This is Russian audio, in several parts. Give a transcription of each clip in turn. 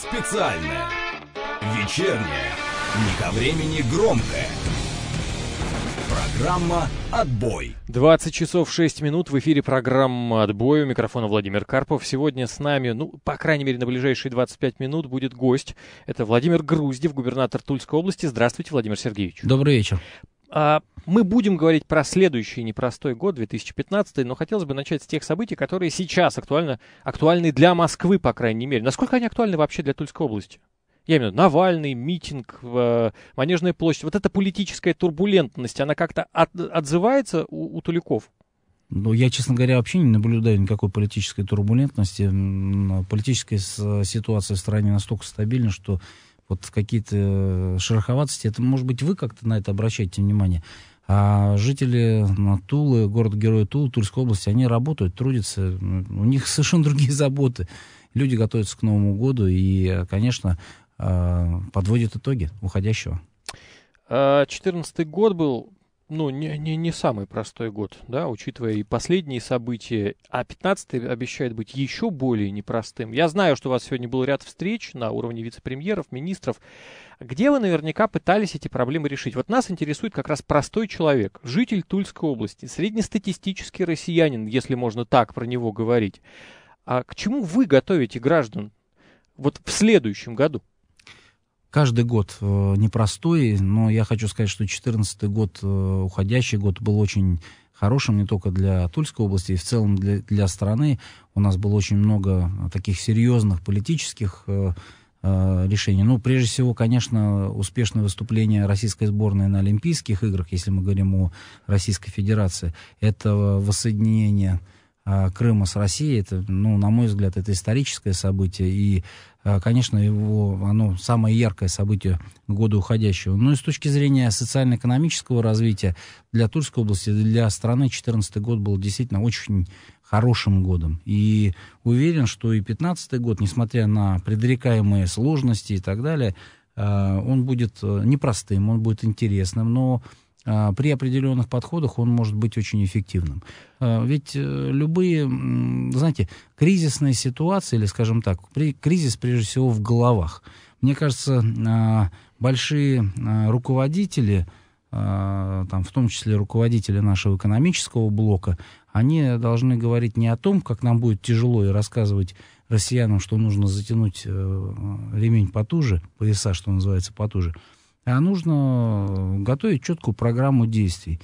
Специальное. Вечернее. Не ко времени громкое. Программа «Отбой». 20 часов 6 минут в эфире программа «Отбой». У микрофона Владимир Карпов. Сегодня с нами, ну, по крайней мере, на ближайшие 25 минут будет гость. Это Владимир Груздев, губернатор Тульской области. Здравствуйте, Владимир Сергеевич. Добрый вечер. А, мы будем говорить про следующий непростой год, 2015, но хотелось бы начать с тех событий, которые сейчас актуальны, актуальны для Москвы, по крайней мере. Насколько они актуальны вообще для Тульской области? Я имею в виду Навальный, митинг, э, Манежная площадь. Вот эта политическая турбулентность, она как-то от, отзывается у, у Туликов? Ну, я, честно говоря, вообще не наблюдаю никакой политической турбулентности. Политическая ситуация в стране настолько стабильна, что вот какие-то э, шероховатости, это, может быть, вы как-то на это обращаете внимание. А жители Тулы, город-героя Тулы, Тульской области, они работают, трудятся, у них совершенно другие заботы. Люди готовятся к Новому году и, конечно, а, подводят итоги уходящего. 2014 а, год был ну, не, не, не самый простой год, да, учитывая и последние события, а 15 обещает быть еще более непростым. Я знаю, что у вас сегодня был ряд встреч на уровне вице-премьеров, министров, где вы наверняка пытались эти проблемы решить. Вот нас интересует как раз простой человек, житель Тульской области, среднестатистический россиянин, если можно так про него говорить. А к чему вы готовите граждан вот в следующем году? Каждый год э, непростой, но я хочу сказать, что 2014 год, э, уходящий год, был очень хорошим не только для Тульской области, и в целом для, для страны. У нас было очень много э, таких серьезных политических решений. Ну, прежде всего, конечно, успешное выступление российской сборной на Олимпийских играх, если мы говорим о Российской Федерации, это воссоединение а, Крыма с Россией, это, ну, на мой взгляд, это историческое событие, и а, конечно, его, оно самое яркое событие года уходящего. Но и с точки зрения социально-экономического развития для Тульской области, для страны 2014 год был действительно очень хорошим годом. И уверен, что и 2015 год, несмотря на предрекаемые сложности и так далее, а, он будет э, непростым, он будет интересным, но а, при определенных подходах он может быть очень эффективным. А, ведь э, любые, знаете, кризисные ситуации, или, скажем так, при кризис прежде всего в головах. Мне кажется, а, большие руководители, там, в том числе руководители нашего экономического блока, они должны говорить не о том, как нам будет тяжело и рассказывать россиянам, что нужно затянуть э, ремень потуже, пояса, что называется, потуже, а нужно э, готовить четкую программу действий.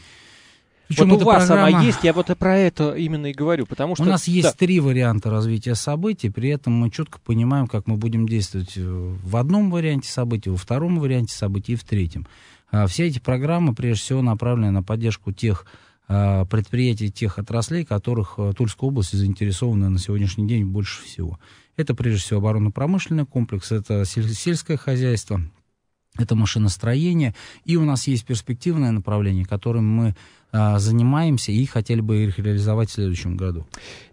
Причем вот у вас программа... она есть, я вот и про это именно и говорю, потому что... У нас есть да. три варианта развития событий, при этом мы четко понимаем, как мы будем действовать э, в одном варианте событий, во втором варианте событий и в третьем. А все эти программы, прежде всего, направлены на поддержку тех а, предприятий, тех отраслей, которых Тульская область заинтересована на сегодняшний день больше всего. Это, прежде всего, оборонно-промышленный комплекс, это сель- сельское хозяйство, это машиностроение. И у нас есть перспективное направление, которым мы а, занимаемся и хотели бы их реализовать в следующем году.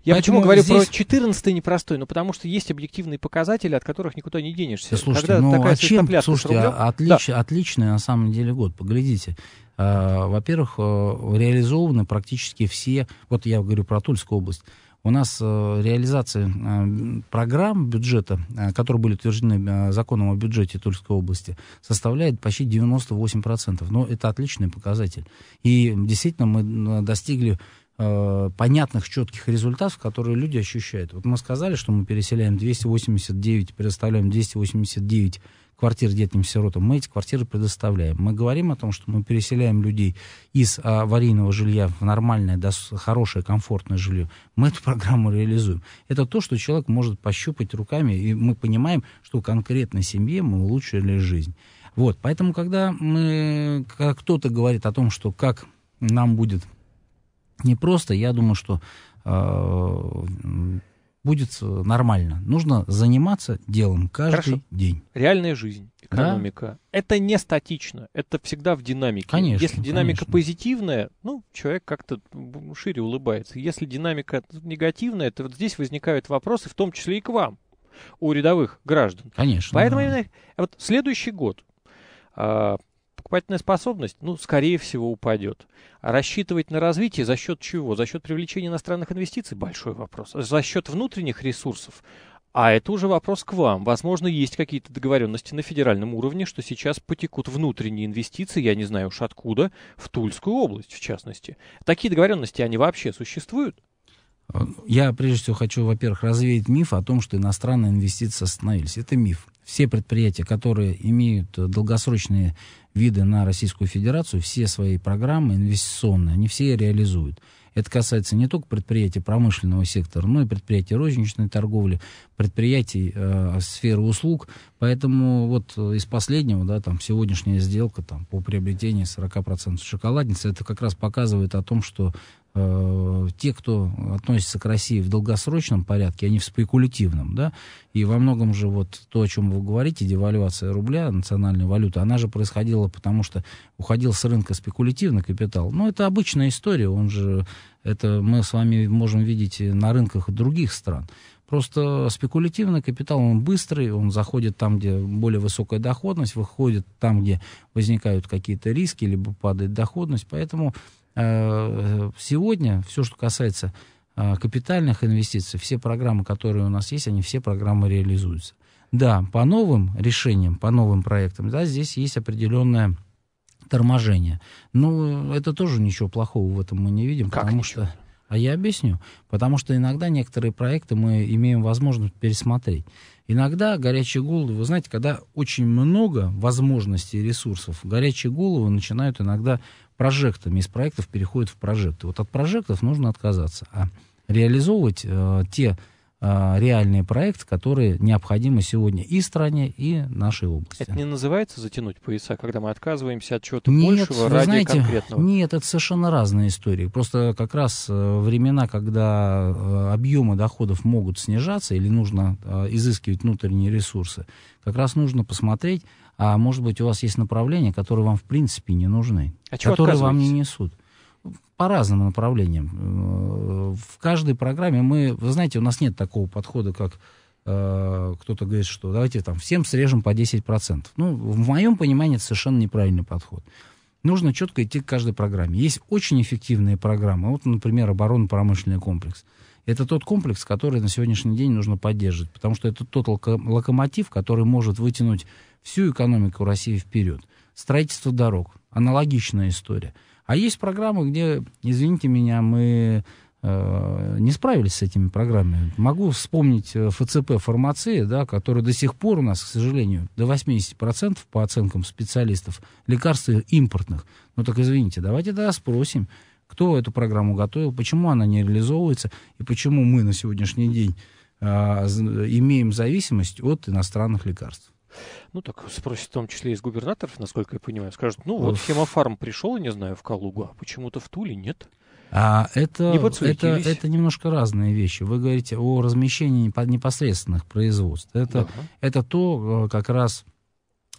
Я почему говорю здесь... про 14 непростой? Ну, потому что есть объективные показатели, от которых никуда не денешься. слушайте, Когда ну, такая а чем? Слушайте, а, отлич... да. отличный на самом деле год. Поглядите. А, во-первых, э, реализованы практически все... Вот я говорю про Тульскую область у нас э, реализация э, программ бюджета, э, которые были утверждены законом о бюджете Тульской области, составляет почти 98%. Но это отличный показатель. И действительно мы достигли Э, понятных, четких результатов, которые люди ощущают. Вот мы сказали, что мы переселяем 289, предоставляем 289 квартир детям-сиротам, мы эти квартиры предоставляем. Мы говорим о том, что мы переселяем людей из а, аварийного жилья в нормальное, да, хорошее, комфортное жилье. Мы эту программу реализуем. Это то, что человек может пощупать руками, и мы понимаем, что конкретной семье мы улучшили жизнь. Вот, поэтому, когда мы, кто-то говорит о том, что как нам будет непросто. Я думаю, что э, будет э, нормально. Нужно заниматься делом каждый Хорошо. день. Реальная жизнь, экономика. Да? Это не статично, это всегда в динамике. Конечно. Если динамика конечно. позитивная, ну, человек как-то шире улыбается. Если динамика негативная, то вот здесь возникают вопросы, в том числе и к вам, у рядовых граждан. Конечно. Поэтому да. именно вот следующий год а, покупательная способность, ну, скорее всего, упадет. А рассчитывать на развитие за счет чего? За счет привлечения иностранных инвестиций? Большой вопрос. За счет внутренних ресурсов? А это уже вопрос к вам. Возможно, есть какие-то договоренности на федеральном уровне, что сейчас потекут внутренние инвестиции, я не знаю уж откуда, в Тульскую область, в частности. Такие договоренности, они вообще существуют? Я прежде всего хочу, во-первых, развеять миф о том, что иностранные инвестиции остановились. Это миф все предприятия, которые имеют долгосрочные виды на Российскую Федерацию, все свои программы инвестиционные, они все реализуют. Это касается не только предприятий промышленного сектора, но и предприятий розничной торговли, предприятий э, сферы услуг. Поэтому вот из последнего, да, там сегодняшняя сделка там, по приобретению 40% шоколадницы, это как раз показывает о том, что Э, те, кто относится к России в долгосрочном порядке, а не в спекулятивном, да, и во многом же вот то, о чем вы говорите, девальвация рубля, национальной валюты, она же происходила потому, что уходил с рынка спекулятивный капитал. Но это обычная история, он же, это мы с вами можем видеть на рынках других стран. Просто спекулятивный капитал, он быстрый, он заходит там, где более высокая доходность, выходит там, где возникают какие-то риски, либо падает доходность. Поэтому Э, сегодня все, что касается э, капитальных инвестиций, все программы, которые у нас есть, они все программы реализуются. Да, по новым решениям, по новым проектам, да, здесь есть определенная торможение. Ну, это тоже ничего плохого в этом мы не видим, как потому ничего? что. А я объясню. Потому что иногда некоторые проекты мы имеем возможность пересмотреть. Иногда горячие головы, вы знаете, когда очень много возможностей и ресурсов, горячие головы начинают иногда прожектами, из проектов переходит в прожекты. Вот от прожектов нужно отказаться, а реализовывать э, те э, реальные проекты, которые необходимы сегодня и стране, и нашей области. Это не называется затянуть пояса, когда мы отказываемся от чего-то большего ради знаете, конкретного? Нет, это совершенно разные истории. Просто как раз э, времена, когда э, объемы доходов могут снижаться или нужно э, изыскивать внутренние ресурсы, как раз нужно посмотреть а может быть, у вас есть направления, которые вам в принципе не нужны, а которые вам не несут. По разным направлениям. Э, в каждой программе мы, вы знаете, у нас нет такого подхода, как э, кто-то говорит, что давайте там всем срежем по 10%. Ну, в моем понимании это совершенно неправильный подход. Нужно четко идти к каждой программе. Есть очень эффективные программы. Вот, например, оборонно-промышленный комплекс это тот комплекс, который на сегодняшний день нужно поддерживать, потому что это тот локомотив, который может вытянуть всю экономику России вперед. Строительство дорог, аналогичная история. А есть программы, где, извините меня, мы э, не справились с этими программами. Могу вспомнить э, ФЦП фармации, да, который до сих пор у нас, к сожалению, до 80% по оценкам специалистов лекарств импортных. Ну так извините, давайте тогда спросим, кто эту программу готовил, почему она не реализовывается и почему мы на сегодняшний день э, имеем зависимость от иностранных лекарств. Ну так спросит, в том числе из губернаторов, насколько я понимаю, скажут, ну вот Хемофарм пришел, я не знаю, в Калугу, а почему-то в Туле нет. А это, не это, это немножко разные вещи. Вы говорите о размещении непосредственных производств. Это, ага. это то, э, как раз,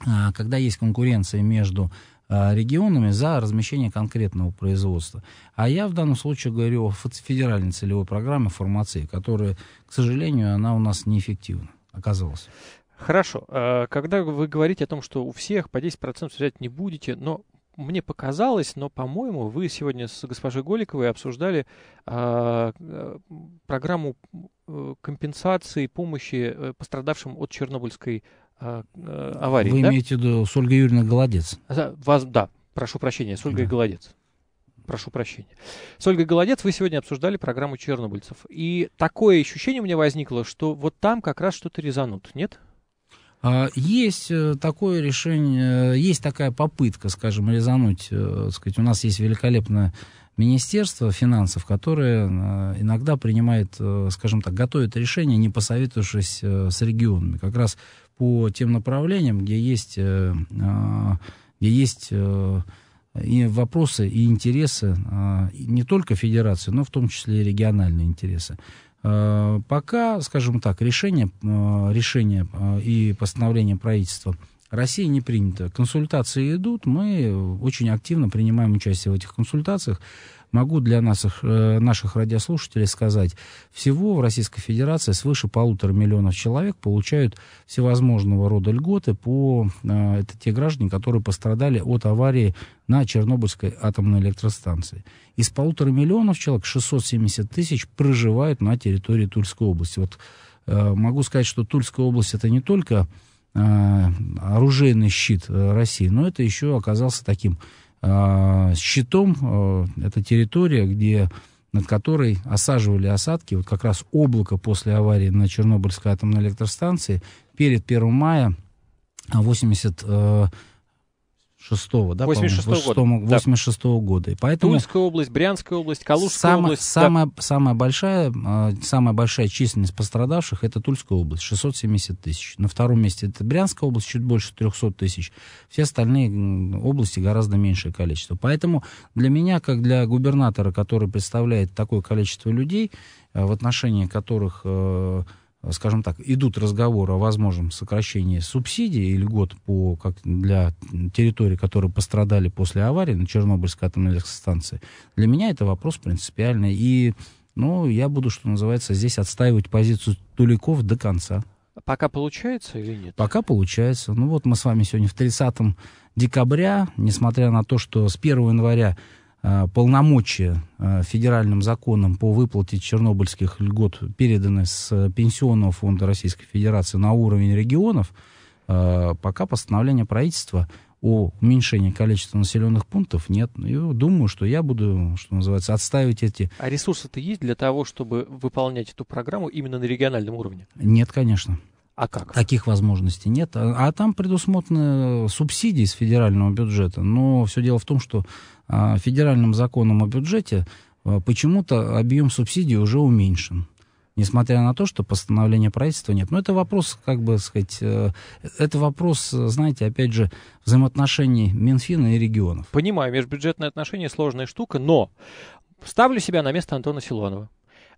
а, когда есть конкуренция между Э, регионами за размещение конкретного производства. А я в данном случае говорю о федеральной целевой программе формации, которая, к сожалению, она у нас неэффективна оказалась. Хорошо. Э, когда вы говорите о том, что у всех по 10% взять не будете, но мне показалось, но, по-моему, вы сегодня с госпожой Голиковой обсуждали э, программу компенсации помощи пострадавшим от Чернобыльской э, э Вы да? имеете в виду э, с Ольгой Юрьевной Голодец? Да, вас, да, прошу прощения, с Ольгой да. Голодец. Прошу прощения. С Ольгой Голодец вы сегодня обсуждали программу чернобыльцев. И такое ощущение у меня возникло, что вот там как раз что-то резанут, нет? А, есть э, такое решение, есть такая попытка, скажем, резануть. Так сказать, у нас есть великолепное министерство финансов, которое иногда принимает, скажем так, готовит решение, не посоветовавшись с регионами. Как раз по тем направлениям, где есть, э, а, где есть э, и вопросы и интересы э, не только федерации, но в том числе и региональные интересы. Э, пока, скажем так, решение, э, решение э, и постановление правительства – России не принято. Консультации идут, мы очень активно принимаем участие в этих консультациях. Могу для наших, э, наших радиослушателей сказать, всего в Российской Федерации свыше полутора миллионов человек получают всевозможного рода льготы по... Э, это те граждане, которые пострадали от аварии на Чернобыльской атомной электростанции. Из полутора миллионов человек 670 тысяч проживают на территории Тульской области. Вот э, могу сказать, что Тульская область это не только Э, оружейный щит э, России, но это еще оказался таким э, щитом. Это территория, где над которой осаживали осадки, вот как раз облако после аварии на Чернобыльской атомной электростанции перед 1 мая 80 86-го, да, 86 года. 86 -го года. И поэтому Тульская область, Брянская область, Калужская сам, область. Самая, да. самая, большая, э, самая большая численность пострадавших это Тульская область, 670 тысяч. На втором месте это Брянская область, чуть больше 300 тысяч. Все остальные области гораздо меньшее количество. Поэтому для меня, как для губернатора, который представляет такое количество людей, э, в отношении которых э, скажем так, идут разговоры о возможном сокращении субсидий и льгот по, как для территорий, которые пострадали после аварии на Чернобыльской атомной электростанции, для меня это вопрос принципиальный. И ну, я буду, что называется, здесь отстаивать позицию Туликов до конца. Пока получается или нет? Пока получается. Ну вот мы с вами сегодня в 30 декабря, несмотря на то, что с 1 января Э, полномочия э, федеральным законом по выплате чернобыльских льгот переданы с Пенсионного фонда Российской Федерации на уровень регионов, э, пока постановления правительства о уменьшении количества населенных пунктов нет. Ну, и думаю, что я буду, что называется, отстаивать эти... А ресурсы-то есть для того, чтобы выполнять эту программу именно на региональном уровне? Нет, конечно. А как? Таких возможностей нет. А, а там предусмотрены субсидии с федерального бюджета. Но все дело в том, что а, федеральным законом о бюджете а, почему-то объем субсидий уже уменьшен. Несмотря на то, что постановления правительства нет. Но это вопрос, как бы сказать, э, это вопрос, знаете, опять же, взаимоотношений Минфина и регионов. Понимаю, межбюджетные отношения сложная штука, но ставлю себя на место Антона Силуанова.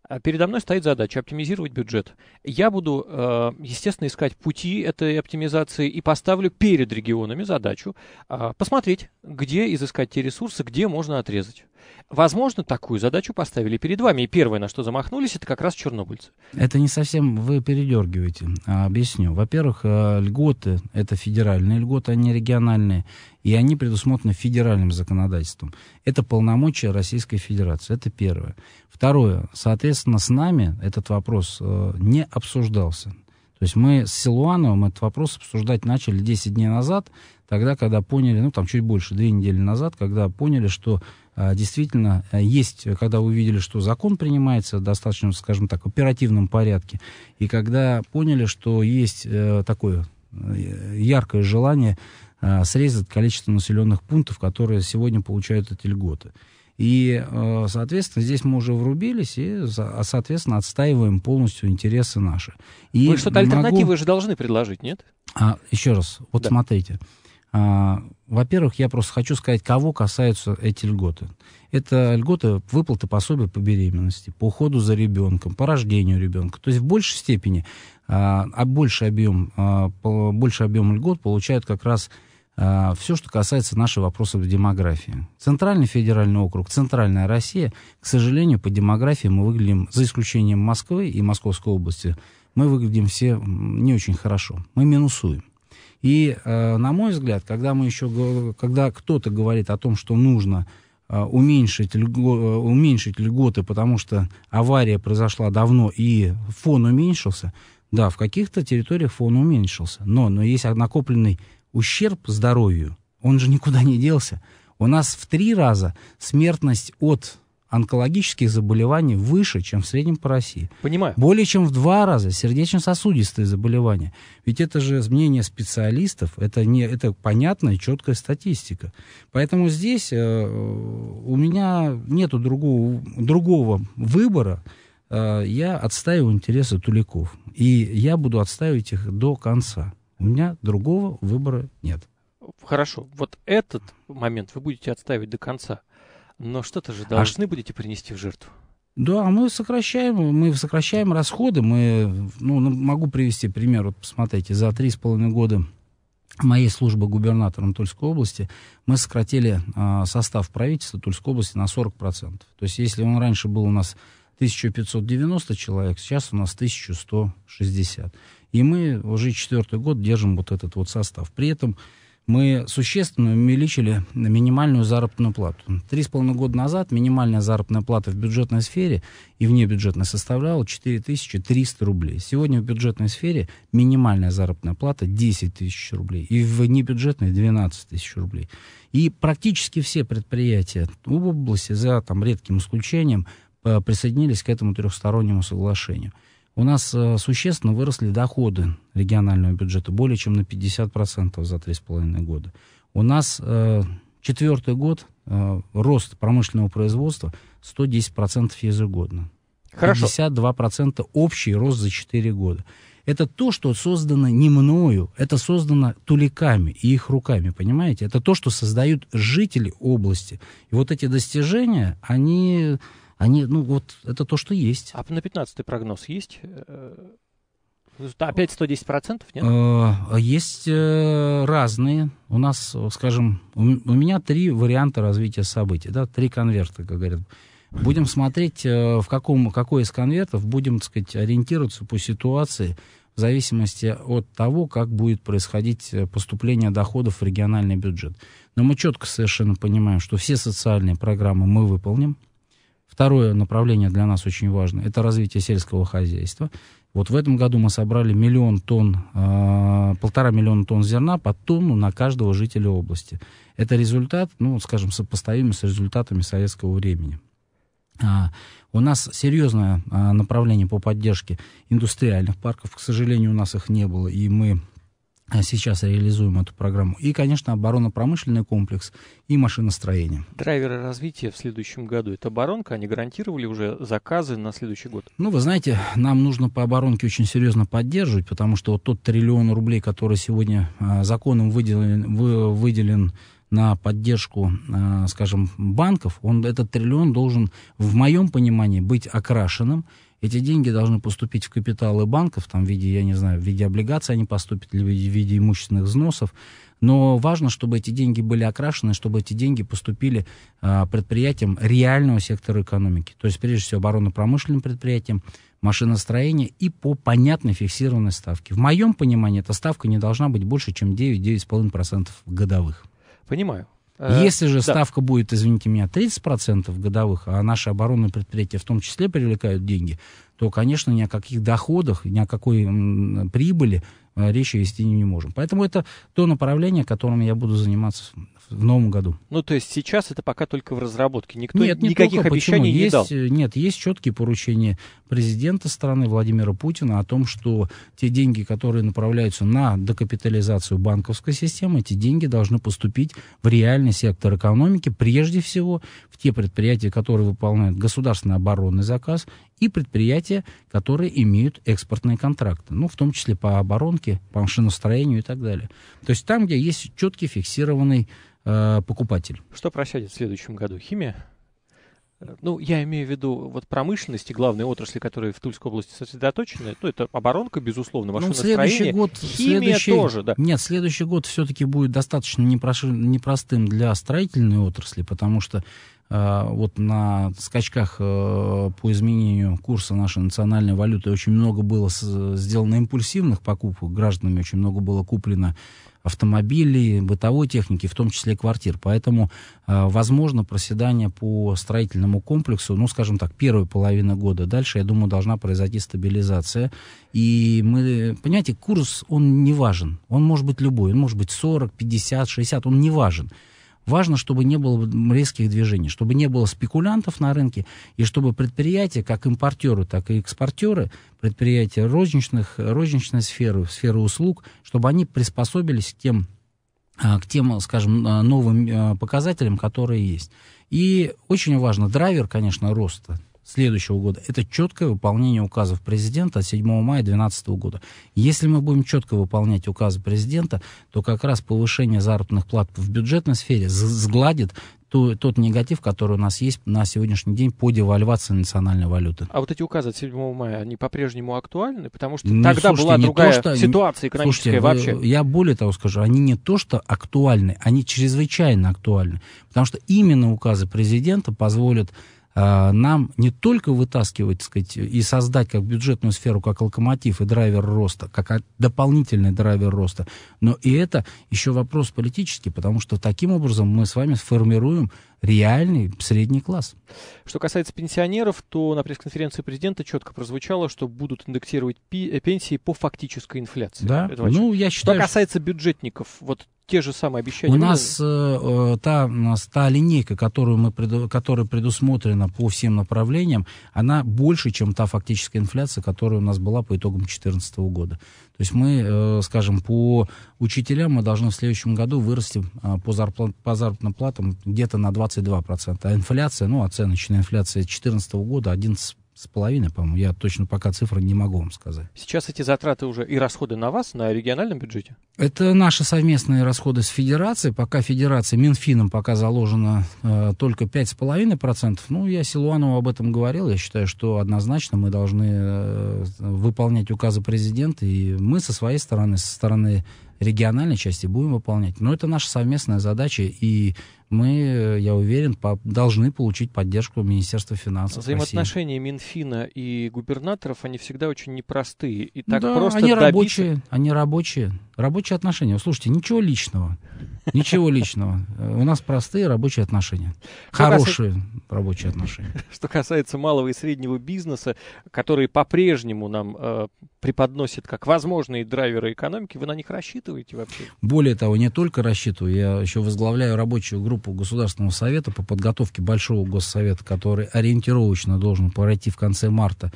А передо мной стоит задача оптимизировать бюджет. Я буду, э, естественно, искать пути этой оптимизации и поставлю перед регионами задачу а, посмотреть, где изыскать те ресурсы, где можно отрезать. Возможно, такую задачу поставили перед вами. И первое, на что замахнулись, это как раз чернобыльцы. Это не совсем вы передергиваете. А объясню. Во-первых, э, льготы — это федеральные льготы, они а региональные. И они предусмотрены федеральным законодательством. Это полномочия Российской Федерации. Это первое. Второе. Соответственно, с нами этот вопрос э, не обсуждался. То есть мы с Силуановым этот вопрос обсуждать начали 10 дней назад, тогда, когда поняли, ну там чуть больше, две недели назад, когда поняли, что а, действительно э, есть, э, когда увидели, что закон принимается достаточно, скажем так, в оперативном порядке, и когда поняли, что есть э, такое яркое желание срезать количество населенных пунктов, которые сегодня получают эти льготы. И, соответственно, здесь мы уже врубились и, а, соответственно, отстаиваем полностью интересы наши. И Вы ну что-то могу... альтернативы же должны предложить, нет? А, еще раз, вот да. смотрите. А, во-первых, я просто хочу сказать, кого касаются эти льготы. Это льготы выплаты пособия по беременности, по уходу за ребенком, по рождению ребенка. То есть в большей степени а, а больший объем, а, больший объем льгот получают как раз все, что касается наших вопросов демографии. Центральный федеральный округ, Центральная Россия, к сожалению, по демографии мы выглядим, за исключением Москвы и Московской области, мы выглядим все не очень хорошо. Мы минусуем. И, э, на мой взгляд, когда мы еще, когда кто-то говорит о том, что нужно э, уменьшить, льго, э, уменьшить льготы, потому что авария произошла давно и фон уменьшился, да, в каких-то территориях фон уменьшился, но, но есть накопленный ущерб здоровью, он же никуда не делся. У нас в три раза смертность от онкологических заболеваний выше, чем в среднем по России. Понимаю. Более чем в два раза сердечно-сосудистые заболевания. Ведь это же мнение специалистов, это, не, это понятная, четкая статистика. Поэтому здесь э, у меня нет другого, другого выбора. Э, я отстаиваю интересы туликов. И я буду отстаивать их до конца. У меня другого выбора нет. Хорошо. Вот этот момент вы будете отстаивать до конца – но что-то же а должны а... будете принести в жертву. Да, мы сокращаем, мы сокращаем расходы. Мы, ну, ну, могу привести пример. Вот посмотрите, за три с половиной года моей службы губернатором Тульской области мы сократили э, состав правительства Тульской области на 40%. То есть если он раньше был у нас 1590 человек, сейчас у нас 1160. И мы уже четвертый год держим вот этот вот состав. При этом мы существенно увеличили минимальную заработную плату. Три с половиной года назад минимальная заработная плата в бюджетной сфере и вне бюджетной составляла 4300 рублей. Сегодня в бюджетной сфере минимальная заработная плата 10 тысяч рублей и в небюджетной 12 тысяч рублей. И практически все предприятия в области, за там, редким исключением, э, присоединились к этому трехстороннему соглашению – у нас э, существенно выросли доходы регионального бюджета более чем на 50% за 3,5 года. У нас э, четвертый год э, рост промышленного производства 110% ежегодно. Хорошо. 52% общий рост за 4 года. Это то, что создано не мною, это создано туликами и их руками, понимаете? Это то, что создают жители области. И вот эти достижения, они они, ну вот, это то, что есть. А на 15 прогноз есть? Э, ну, опять 110%, нет? Э, есть э, разные. У нас, скажем, у меня три варианта развития событий, да, три конверта, как говорят. Будем смотреть, в каком, какой из конвертов будем, так сказать, ориентироваться по ситуации в зависимости от того, как будет происходить поступление доходов в региональный бюджет. Но мы четко совершенно понимаем, что все социальные программы мы выполним – Второе направление для нас очень важно – это развитие сельского хозяйства. Вот в этом году мы собрали миллион тонн, а, полтора миллиона тонн зерна по тонну на каждого жителя области. Это результат, ну, скажем, сопоставимый с результатами советского времени. А, у нас серьезное а, направление по поддержке индустриальных парков. К сожалению, у нас их не было, и мы Э, сейчас реализуем эту программу. И, конечно, оборонно-промышленный комплекс и машиностроение. Драйверы развития в следующем году – это оборонка? Они гарантировали уже заказы на следующий год? Ну, вы знаете, нам нужно по оборонке очень серьезно поддерживать, потому что вот тот триллион рублей, который сегодня э, законом выделен, выделен на поддержку, э, скажем, банков, он, этот триллион должен, в моем понимании, быть окрашенным – эти деньги должны поступить в капиталы банков, там в виде, я не знаю, в виде облигаций они поступят, или в виде имущественных взносов. Но важно, чтобы эти деньги были окрашены, чтобы эти деньги поступили э, предприятиям реального сектора экономики. То есть, прежде всего, оборонно-промышленным предприятиям, машиностроения и по понятной фиксированной ставке. В моем понимании эта ставка не должна быть больше, чем 9-9,5% годовых. Понимаю. Э, Если же да. ставка будет, извините меня, 30% годовых, а наши оборонные предприятия в том числе привлекают деньги, то, конечно, ни о каких доходах, ни о какой прибыли э, речи вести не можем. Поэтому это то направление, которым я буду заниматься в новом году. Ну, то есть сейчас это пока только в разработке. Никто нет, не никаких только, обещаний Почему? не есть, дал. Э, нет, есть четкие поручения президента страны Владимира Путина о том, что те деньги, которые направляются на докапитализацию банковской системы, эти деньги должны поступить в реальный сектор экономики, прежде всего в те предприятия, которые выполняют государственный оборонный заказ, и предприятия, которые имеют экспортные контракты, ну, в том числе по оборонке, по машиностроению и так далее. То есть там, где есть четкий фиксированный Э, покупатель. Что просядет в следующем году? Химия? Э, ну, я имею в виду вот промышленности, главные отрасли, которые в Тульской области сосредоточены. Ну, это оборонка, безусловно, ну, машиностроение. Ну, следующий год, Химия следующий, тоже, да. Нет, следующий год все-таки будет достаточно непростым для строительной отрасли, потому что э, вот на скачках э, по изменению курса нашей национальной валюты очень много было с... сделано импульсивных покупок гражданами, очень много было куплено автомобилей, бытовой техники, в том числе квартир. Поэтому э, возможно проседание по строительному комплексу, ну, скажем так, первая половина года. Дальше, я думаю, должна произойти стабилизация. И мы, понимаете, курс, он не важен. Он может быть любой. Он может быть 40, 50, 60, он не важен. Важно, чтобы не было резких движений, чтобы не было спекулянтов на рынке, и чтобы предприятия, как импортеры, так и экспортеры, предприятия розничных, розничной сферы, сферы услуг, чтобы они приспособились к тем а, к тем, скажем, а, новым а, показателям, которые есть. И очень важно, драйвер, конечно, роста, следующего года. Это четкое выполнение указов президента от 7 мая 2012 года. Если мы будем четко выполнять указы президента, то как раз повышение заработных плат в бюджетной сфере сгладит тот негатив, который у нас есть на сегодняшний день по девальвации национальной валюты. А вот эти указы от 7 мая, они по-прежнему актуальны? Потому что ну, тогда слушайте, была другая то, что, ситуация экономическая слушайте, вообще. Вы, я более того скажу, они не то что актуальны, они чрезвычайно актуальны. Потому что именно указы президента позволят Э, нам не только вытаскивать, так сказать, и создать как бюджетную сферу, как локомотив и драйвер роста, как дополнительный драйвер роста, но и это еще вопрос политический, потому что таким образом мы с вами сформируем реальный средний класс. Что касается пенсионеров, то на пресс-конференции президента четко прозвучало, что будут индексировать э, пенсии по фактической инфляции. Да? Это ну, я считаю, что касается бюджетников, вот те же самые обещания? У нас э, э та, та линейка, которую мы преду, которая предусмотрена по всем направлениям, она больше, чем та фактическая инфляция, которая у нас была по итогам 2014 года. То есть мы, э, скажем, по учителям мы должны в следующем году вырасти э, по, зарплат, по зарплатным платам где-то на 22%. А инфляция, ну, оценочная инфляция 2014 года 11 с половиной, по-моему. Я точно пока цифры не могу вам сказать. Сейчас эти затраты уже и расходы на вас, на региональном бюджете? Это наши совместные расходы с федерацией. Пока федерация, Минфином пока заложено э, только 5,5%. Ну, я Силуанову об этом говорил. Я считаю, что однозначно мы должны э, выполнять указы президента. И мы со своей стороны, со стороны региональной части будем выполнять. Но это наша совместная задача, и мы, э, я уверен, по- должны получить поддержку Министерства финансов Взаимоотношения России. Минфина и губернаторов, они всегда очень непростые. И так да, просто они добиться... рабочие, они рабочие. Рабочие отношения. Слушайте, ничего личного. Ничего личного. Э, у нас простые рабочие отношения. Хорошие рабочие отношения. Что касается малого и среднего бизнеса, которые по-прежнему нам э, преподносят как возможные драйверы экономики, вы на них рассчитываете вообще? Более того, не только рассчитываю. Я еще возглавляю рабочую группу группу Государственного совета по подготовке Большого Госсовета, который ориентировочно должен пройти в конце марта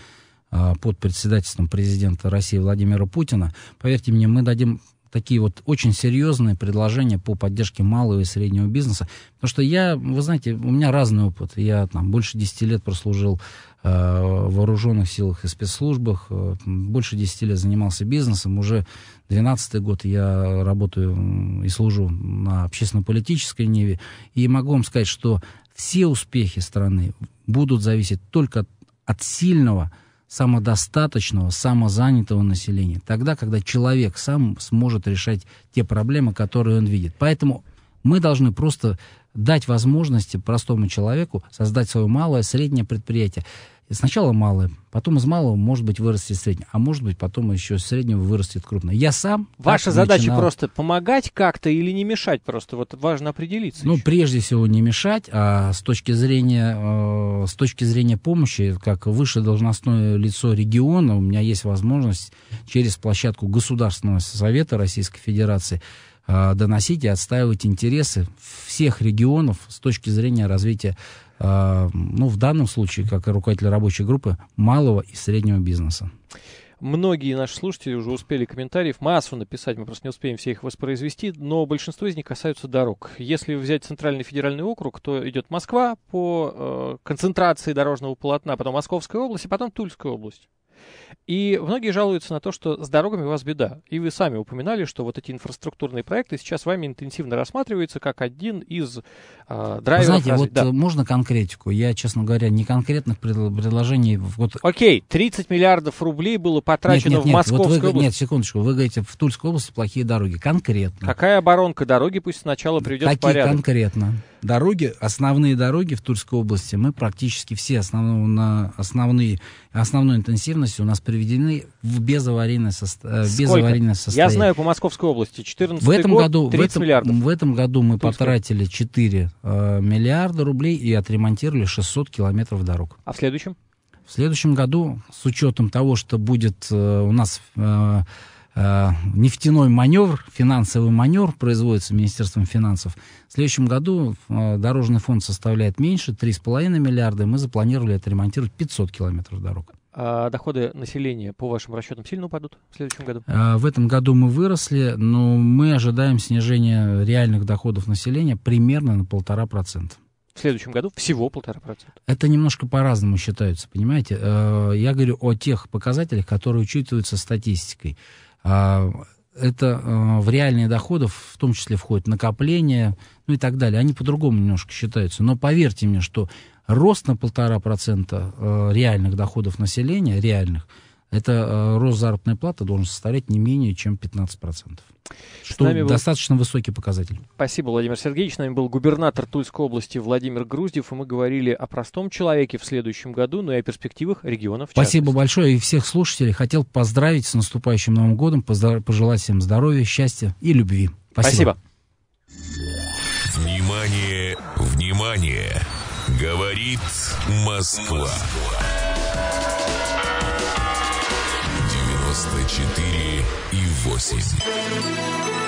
а, под председательством президента России Владимира Путина, поверьте мне, мы дадим такие вот очень серьезные предложения по поддержке малого и среднего бизнеса. Потому что я, вы знаете, у меня разный опыт. Я там больше 10 лет прослужил э, в вооруженных силах и спецслужбах, э, больше 10 лет занимался бизнесом, уже 2012 год я работаю и служу на общественно-политической ниве. И могу вам сказать, что все успехи страны будут зависеть только от сильного, самодостаточного, самозанятого населения. Тогда, когда человек сам сможет решать те проблемы, которые он видит. Поэтому мы должны просто дать возможности простому человеку создать свое малое, среднее предприятие сначала малое, потом из малого может быть вырастет среднее, а может быть потом еще из среднего вырастет крупное. Я сам. Ваша задача начинал... просто помогать как-то или не мешать просто. Вот важно определиться. Ну еще. прежде всего не мешать, а с точки зрения э, с точки зрения помощи, как высшее должностное лицо региона, у меня есть возможность через площадку Государственного совета Российской Федерации э, доносить и отстаивать интересы всех регионов с точки зрения развития ну, в данном случае, как руководитель рабочей группы малого и среднего бизнеса. Многие наши слушатели уже успели комментариев массу написать, мы просто не успеем все их воспроизвести, но большинство из них касаются дорог. Если взять Центральный федеральный округ, то идет Москва по э, концентрации дорожного полотна, потом Московская область и а потом Тульская область. И многие жалуются на то, что с дорогами у вас беда. И вы сами упоминали, что вот эти инфраструктурные проекты сейчас вами интенсивно рассматриваются как один из э, драйверов. Знаете, разве... вот да. Э, можно конкретику? Я, честно говоря, не конкретных предложений... Вот... Окей, 30 миллиардов рублей было потрачено нет, нет, нет, в Московскую вот вы, область. Нет, секундочку, вы говорите, в Тульской области плохие дороги. Конкретно. Какая оборонка дороги пусть сначала приведет Какие в порядок? конкретно? дороги, основные дороги в Тульской области, мы практически все основного, на основные, основной интенсивности у нас приведены в безаварийное, состо... Э, безаварийное состояние. Я знаю по Московской области 14 в этом год, году, 30 в этом, миллиардов. В этом году мы Тульской. потратили 4 э, миллиарда рублей и отремонтировали 600 километров дорог. А в следующем? В следующем году, с учетом того, что будет э, у нас... Э, Э, нефтяной маневр, финансовый маневр производится Министерством финансов. В следующем году э, дорожный фонд составляет меньше, 3,5 миллиарда, и мы запланировали отремонтировать 500 километров дорог. А доходы населения, по вашим расчетам, сильно упадут в следующем году? Э, в этом году мы выросли, но мы ожидаем снижения реальных доходов населения примерно на полтора процента. В следующем году всего полтора процента. Это немножко по-разному считаются, понимаете? Я говорю о тех показателях, которые учитываются статистикой. А, это а, в реальные доходы, в том числе входит накопление, ну и так далее. Они по-другому немножко считаются. Но поверьте мне, что рост на полтора процента а, реальных доходов населения, реальных – это э, рост заработной платы должен составлять не менее чем 15%. Что был... достаточно высокий показатель. Спасибо, Владимир Сергеевич. С нами был губернатор Тульской области Владимир Груздев, и мы говорили о простом человеке в следующем году, но ну и о перспективах регионов. Спасибо большое, и всех слушателей хотел поздравить с наступающим Новым годом, пожелать всем здоровья, счастья и любви. Спасибо. Спасибо. Внимание, внимание! Говорит Москва. Москва. 4 и 8.